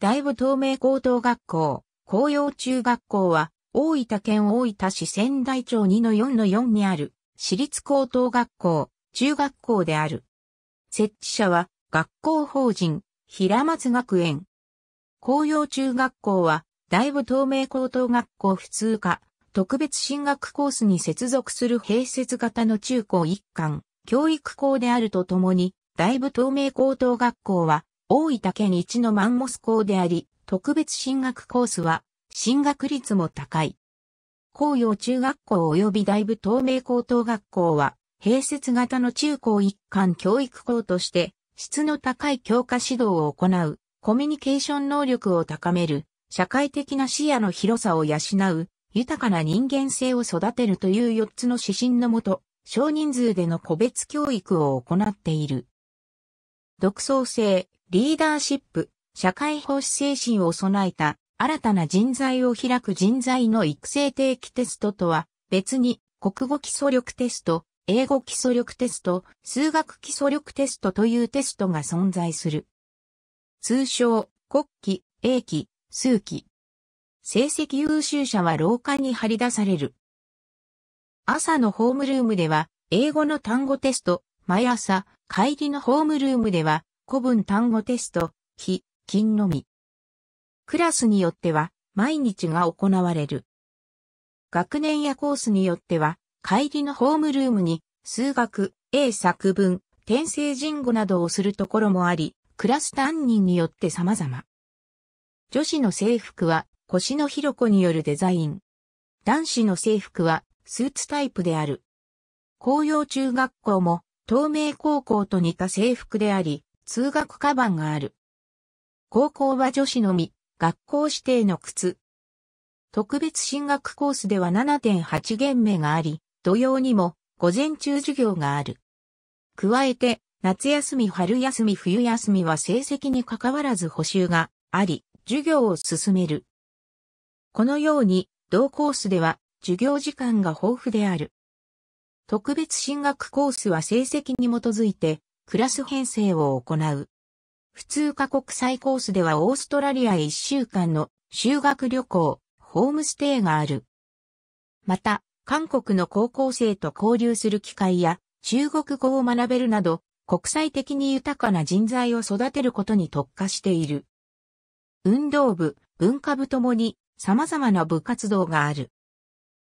大部東名高等学校、紅葉中学校は、大分県大分市仙台町2-4-4にある、私立高等学校、中学校である。設置者は、学校法人、平松学園。紅葉中学校は、大部東名高等学校普通科、特別進学コースに接続する併設型の中高一貫、教育校であるとともに、大部東名高等学校は、大分県一のマンモス校であり、特別進学コースは、進学率も高い。紅葉中学校及び大部東名高等学校は、併設型の中高一貫教育校として、質の高い教科指導を行う、コミュニケーション能力を高める、社会的な視野の広さを養う、豊かな人間性を育てるという4つの指針のもと、少人数での個別教育を行っている。独創性、リーダーシップ、社会奉仕精神を備えた新たな人材を開く人材の育成定期テストとは別に国語基礎力テスト、英語基礎力テスト、数学基礎力テストというテストが存在する。通称、国旗、英旗、数旗。成績優秀者は廊下に張り出される。朝のホームルームでは英語の単語テスト、毎朝帰りのホームルームでは、古文単語テスト、非、金のみ。クラスによっては、毎日が行われる。学年やコースによっては、帰りのホームルームに、数学、英作文、転生人語などをするところもあり、クラス担任によって様々。女子の制服は、腰の広子によるデザイン。男子の制服は、スーツタイプである。紅葉中学校も、東明高校と似た制服であり、通学カバンがある。高校は女子のみ、学校指定の靴。特別進学コースでは7.8限目があり、土曜にも午前中授業がある。加えて、夏休み、春休み、冬休みは成績に関わらず補修があり、授業を進める。このように、同コースでは授業時間が豊富である。特別進学コースは成績に基づいてクラス編成を行う。普通科国際コースではオーストラリア1週間の修学旅行、ホームステイがある。また、韓国の高校生と交流する機会や中国語を学べるなど国際的に豊かな人材を育てることに特化している。運動部、文化部ともに様々な部活動がある。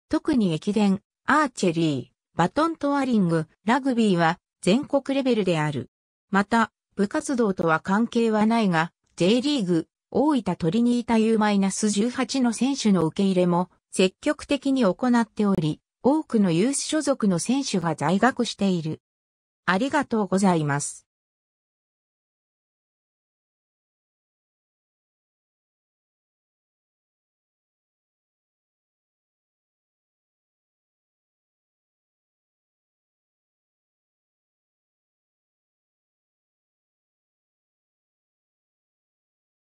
特に駅伝、アーチェリー、バトントワリング、ラグビーは全国レベルである。また、部活動とは関係はないが、J リーグ、大分トリニータ U-18 の選手の受け入れも積極的に行っており、多くのユース所属の選手が在学している。ありがとうございます。